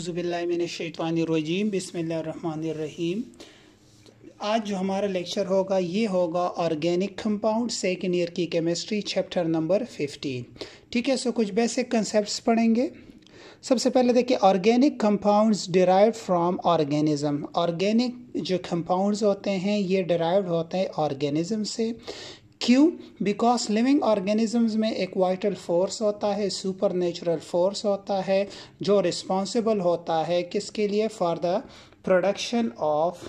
ज़ुबिल्लाशवानरजीम बसमीम आज जो हमारा लेक्चर होगा ये होगा ऑर्गेनिक कंपाउंड सेकेंड ईयर की केमिस्ट्री चैप्टर नंबर 15 ठीक है सो कुछ बेसिक कंसेप्ट पढ़ेंगे सबसे पहले देखिए organic compounds derive from organism organic जो कंपाउंड्स होते हैं ये डिराइव होते हैं ऑर्गेनिज्म से क्यों बिकॉज लिविंग ऑर्गेनिजम्स में एक वाइटल फोर्स होता है सुपर नेचुरल फोर्स होता है जो रिस्पॉन्सिबल होता है किसके लिए for the production of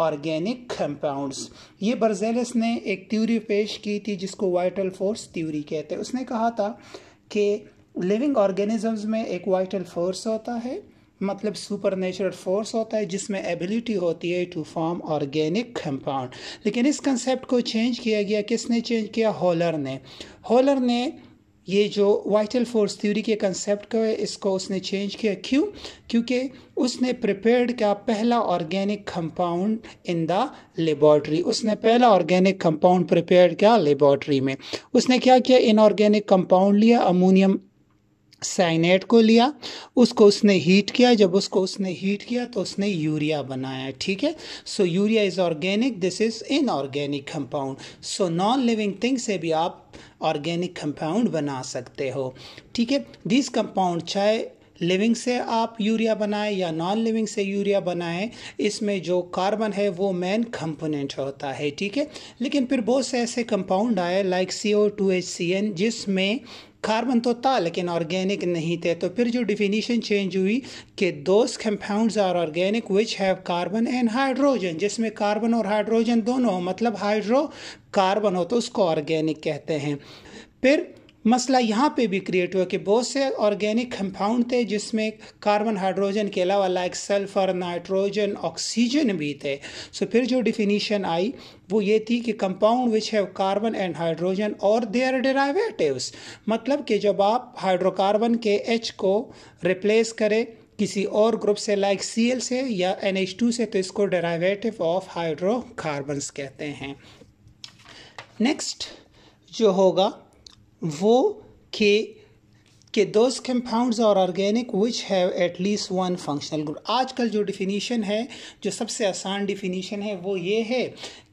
organic compounds ये बर्जेलस ने एक थ्योरी पेश की थी जिसको वाइटल फोर्स थ्योरी कहते हैं उसने कहा था कि लिविंग ऑर्गेनिजम्स में एक वाइटल फोर्स होता है मतलब सुपर नेचुरल फोर्स होता है जिसमें एबिलिटी होती है टू फॉर्म ऑर्गेनिक कंपाउंड लेकिन इस कंसेप्ट को चेंज किया गया किसने चेंज किया होलर ने होलर ने ये जो वाइटल फोर्स थ्योरी के कंसेप्ट को है इसको उसने चेंज किया क्यों क्योंकि उसने प्रिपेयर्ड का पहला organic compound in the laboratory उसने पहला ऑर्गेनिक कंपाउंड प्रिपेयर्ड किया लेबॉर्ट्री में उसने क्या किया इनऑर्गेनिक कंपाउंड लिया अमोनियम साइनेट को लिया उसको उसने हीट किया जब उसको उसने हीट किया तो उसने यूरिया बनाया ठीक है so urea is organic this is inorganic compound so non living thing से भी आप ऑर्गेनिक कंपाउंड बना सकते हो ठीक है दिस कंपाउंड चाहे लिविंग से आप यूरिया बनाएं या नॉन लिविंग से यूरिया बनाएं इसमें जो कार्बन है वो मेन कंपोनेंट होता है ठीक है लेकिन फिर बहुत से ऐसे कंपाउंड आए like C O two H C N जिसमें कार्बन तो था लेकिन ऑर्गेनिक नहीं थे तो फिर जो डिफिनीशन चेंज हुई कि दो compounds are organic which have carbon and hydrogen जिसमें कार्बन और हाइड्रोजन दोनों हो मतलब हाइड्रो कार्बन हो तो उसको ऑर्गेनिक कहते हैं फिर मसला यहाँ पे भी क्रिएट हुआ कि बहुत से ऑर्गेनिक कंपाउंड थे जिसमें कार्बन हाइड्रोजन के अलावा लाइक सल्फर नाइट्रोजन ऑक्सीजन भी थे सो so, फिर जो डिफिनीशन आई वो ये थी कि compound which have carbon and hydrogen और दे आर डेरावेटिवस मतलब कि जब आप हाइड्रोकार्बन के एच को रिप्लेस करें किसी और ग्रुप से लाइक सी एल से या एन एच टू से तो इसको डेराइवेटिव ऑफ हाइड्रोकार्बन्स कहते हैं नेक्स्ट जो होगा वो के के those compounds are organic which have at least one functional group आजकल जो डिफिनीशन है जो सबसे आसान डिफिनीशन है वो ये है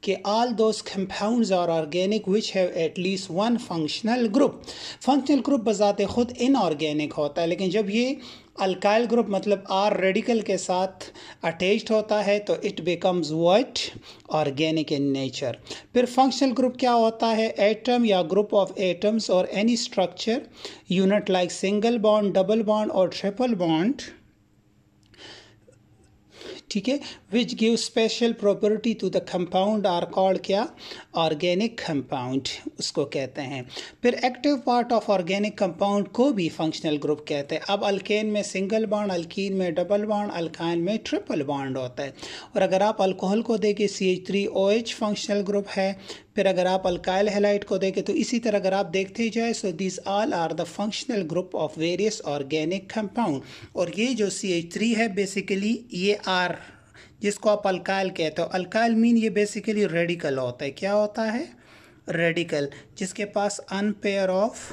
कि all those compounds are organic which have at least one functional group functional group बजाते ख़ुद इनऑर्गेनिक होता है लेकिन जब ये अल्काइल ग्रुप मतलब आर रेडिकल के साथ अटैच्ड होता है तो it becomes what organic in nature फिर फंक्शनल ग्रुप क्या होता है एटम या ग्रुप ऑफ एटम्स और any structure unit like single bond double bond और ट्रिपल बॉन्ड ठीक है which give special property to the compound are called क्या ऑर्गेनिक कंपाउंड उसको कहते हैं फिर active part of organic compound को भी फंक्शनल ग्रुप कहते हैं अब अल्केन में सिंगल बॉन्ड अल्कीन में डबल बॉन्ड अल्काइन में ट्रिपल बॉन्ड होता है और अगर आप अल्कोहल को देखें C H three O H functional group है फिर अगर आप अल्काइल हेलाइट को देखें तो इसी तरह अगर आप देखते जाए so this all are the functional group of various organic compound और ये जो सी एच थ्री है बेसिकली ये आर जिसको आप अल्काइल कहते हो अल्काइल मीन ये बेसिकली रेडिकल होता है क्या होता है रेडिकल जिसके पास अनपेयर ऑफ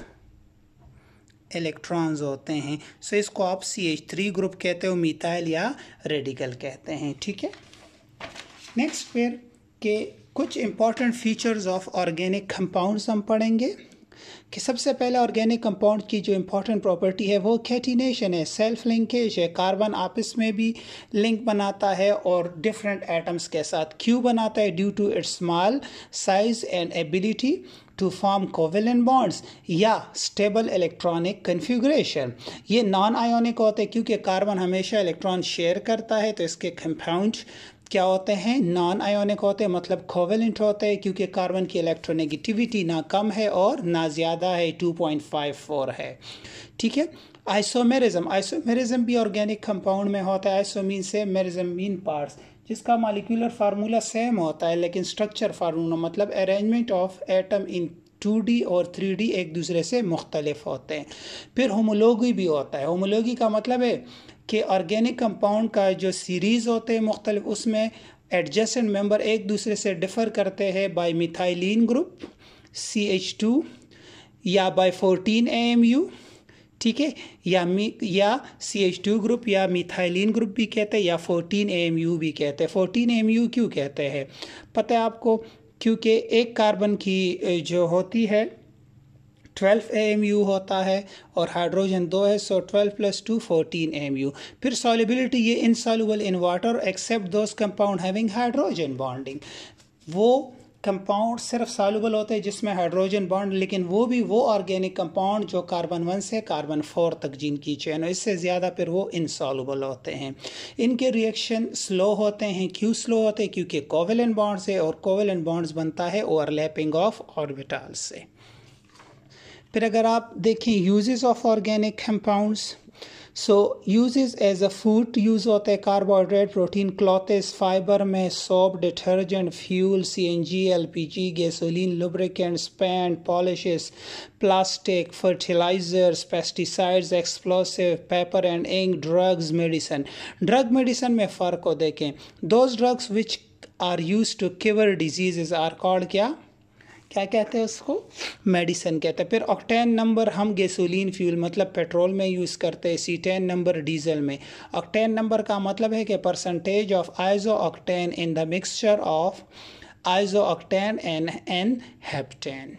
इलेक्ट्रॉन्स होते हैं सो इसको आप सी एच थ्री ग्रुप कहते हो मिथाइल या रेडिकल कहते हैं ठीक है नेक्स्ट फिर के कुछ important features of organic compounds हम पढ़ेंगे कि सबसे पहले ऑर्गेनिक कंपाउंड की जो इम्पॉर्टेंट प्रॉपर्टी है वो कैटिनेशन है सेल्फ लिंकेज है कार्बन आपस में भी लिंक बनाता है और डिफरेंट एटम्स के साथ क्यों बनाता है due to its small size and ability to form covalent bonds या स्टेबल इलेक्ट्रॉनिक कन्फिग्रेशन ये नॉन आयोनिक होते हैं क्योंकि कार्बन हमेशा इलेक्ट्रॉन शेयर करता है तो इसके कंपाउंड क्या होते हैं नॉन आयोनिक होते हैं मतलब कोवेलेंट होते हैं क्योंकि कार्बन की इलेक्ट्रोनेगेटिविटी ना कम है और ना ज़्यादा है 2.54 है ठीक है आइसोमेरिज्म आइसोमेरिज्म भी ऑर्गेनिक कंपाउंड में होता है आइसोमीन से मेरिज्म मीन पार्ट्स जिसका मालिकुलर फार्मूला सेम होता है लेकिन स्ट्रक्चर फार्मूला मतलब arrangement of atom in 2D और 3D एक दूसरे से मुख्तलिफ होते हैं फिर होमोलोगी भी होता है होमोलोगी का मतलब है कि ऑर्गेनिक कंपाउंड का जो सीरीज़ होते हैं मुख्तलिफ उसमें एडजस्टेंट मेंबर एक दूसरे से डिफ़र करते हैं by methylene group C H two या by fourteen A M U ठीक है या मी या सी एच टू ग्रुप या मिथाइलिन ग्रुप भी कहते हैं या फोर्टीन ए एम यू भी कहते हैं फोर्टीन ए एम यू क्यों कहते हैं पता है आपको क्योंकि एक कार्बन की जो होती है ट्वेल्व ए एम यू होता है और हाइड्रोजन दो है so twelve plus two fourteen A M U फिर सॉलिबिलिटी ये insoluble in water except those compound having hydrogen bonding वो कंपाउंड सिर्फ सॉल्यूबल होते हैं जिसमें हाइड्रोजन बॉन्ड लेकिन वो भी वो ऑर्गेनिक कंपाउंड जो कार्बन वन से कार्बन फोर तक जिनकी चैन हो इससे ज़्यादा फिर वो इनसॉल्यूबल होते हैं इनके रिएक्शन स्लो होते हैं क्यों स्लो होते हैं क्योंकि कोवेलन बॉन्ड से और कोवेलन बॉन्ड्स बनता है ओवरलैपिंग ऑफ ऑर्बिटाल से फिर अगर आप देखें uses of organic compounds so uses as a food use होता है कार्बोहाइड्रेट प्रोटीन क्लॉथेस फाइबर में soap detergent fuel CNG LPG gasoline lubricants paint polishes plastic fertilisers pesticides explosive paper and ink drugs medicine drug medicine में फ़र्क को देखें those drugs which are use to cure disease are called क्या क्या कहते हैं उसको मेडिसन कहते हैं फिर ऑक्टेन नंबर हम गैसोलीन फ्यूल मतलब पेट्रोल में यूज़ करते हैं सीटेन नंबर डीजल में ऑक्टेन नंबर का मतलब है कि percentage of isooctane in the mixture of isooctane and N heptane